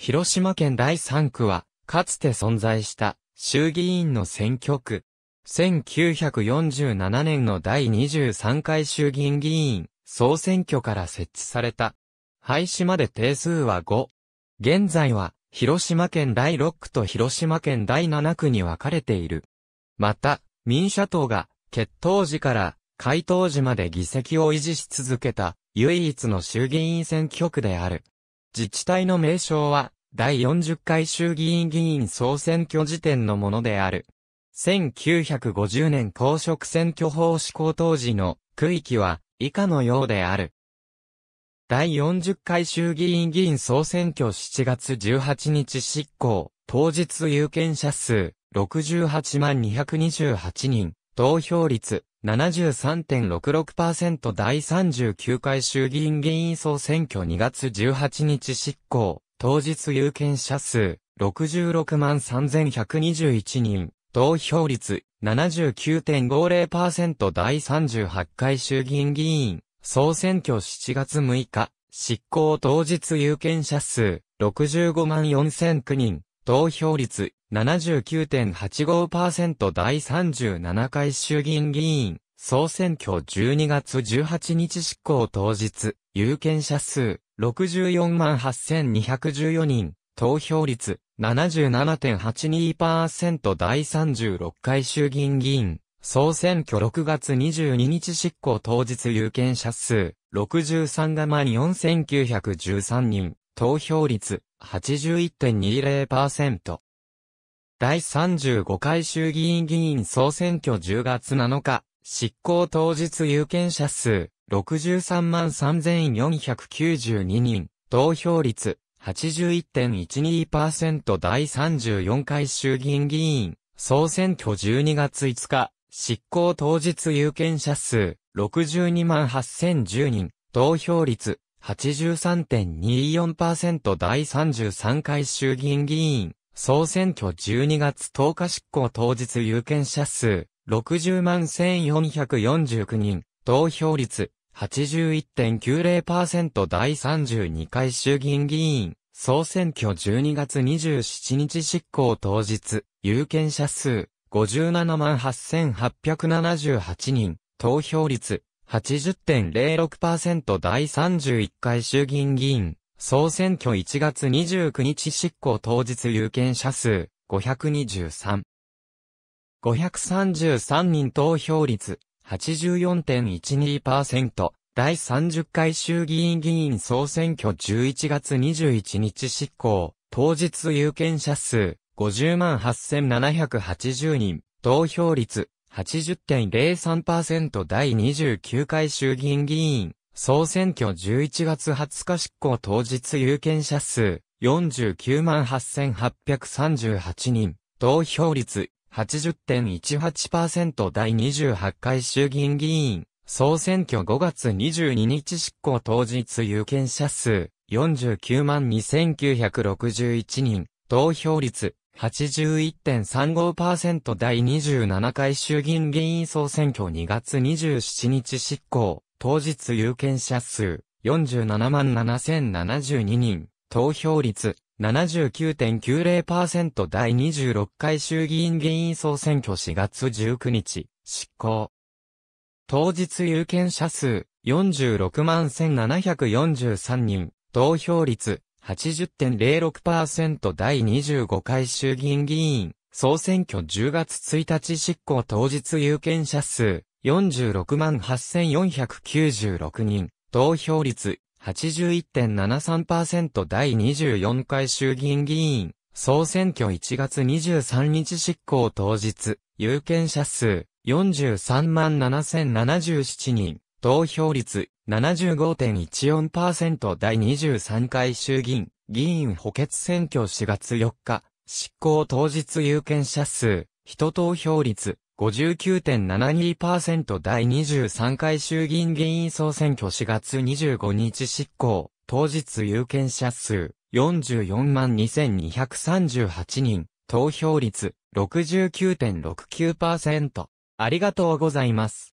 広島県第3区は、かつて存在した衆議院の選挙区。1947年の第23回衆議院議員総選挙から設置された。廃止まで定数は5。現在は、広島県第6区と広島県第7区に分かれている。また、民社党が、決闘時から、回答時まで議席を維持し続けた、唯一の衆議院選挙区である。自治体の名称は、第40回衆議院議員総選挙時点のものである。1950年公職選挙法施行当時の区域は以下のようである。第40回衆議院議員総選挙7月18日執行、当日有権者数68万228人、投票率73.66%第39回衆議院議員総選挙2月18日執行、当日有権者数、66万3121人、投票率79.50%第38回衆議院議員、総選挙7月6日、執行当日有権者数、65万4009人、投票率79.85%第37回衆議院議員、総選挙12月18日執行当日、有権者数、64万8214人、投票率77.82%第36回衆議院議員、総選挙6月22日執行当日有権者数、63が万4913人、投票率81.20%。第35回衆議院議員総選挙10月7日、執行当日有権者数、63万3492人、投票率81.12%第34回衆議院議員、総選挙12月5日、執行当日有権者数62万8010人、投票率83.24%第33回衆議院議員、総選挙12月10日執行当日有権者数60万1449人、投票率81.90%第32回衆議院議員、総選挙12月27日執行当日、有権者数、57万8878人、投票率、80.06%第31回衆議院議員、総選挙1月29日執行当日有権者数、523。533人投票率、84.12%、第30回衆議院議員総選挙11月21日執行、当日有権者数50万8780人、投票率80.03%第29回衆議院議員、総選挙11月20日執行当日有権者数49万8838人、投票率80.18%第28回衆議院議員、総選挙5月22日執行当日有権者数49万2961人、投票率81.35%第27回衆議院議員総選挙2月27日執行、当日有権者数47万7072人、投票率79.90%第26回衆議院議員総選挙4月19日、執行。当日有権者数46万1743人、投票率80.06%第25回衆議院議員、総選挙10月1日執行当日有権者数46万8496人、投票率81.73%第24回衆議院議員、総選挙1月23日執行当日、有権者数43万7077人、投票率75.14%第23回衆議院、議員補欠選挙4月4日、執行当日有権者数、人投票率59.72%第23回衆議院議員総選挙4月25日執行、当日有権者数44万2238人、投票率69.69%。ありがとうございます。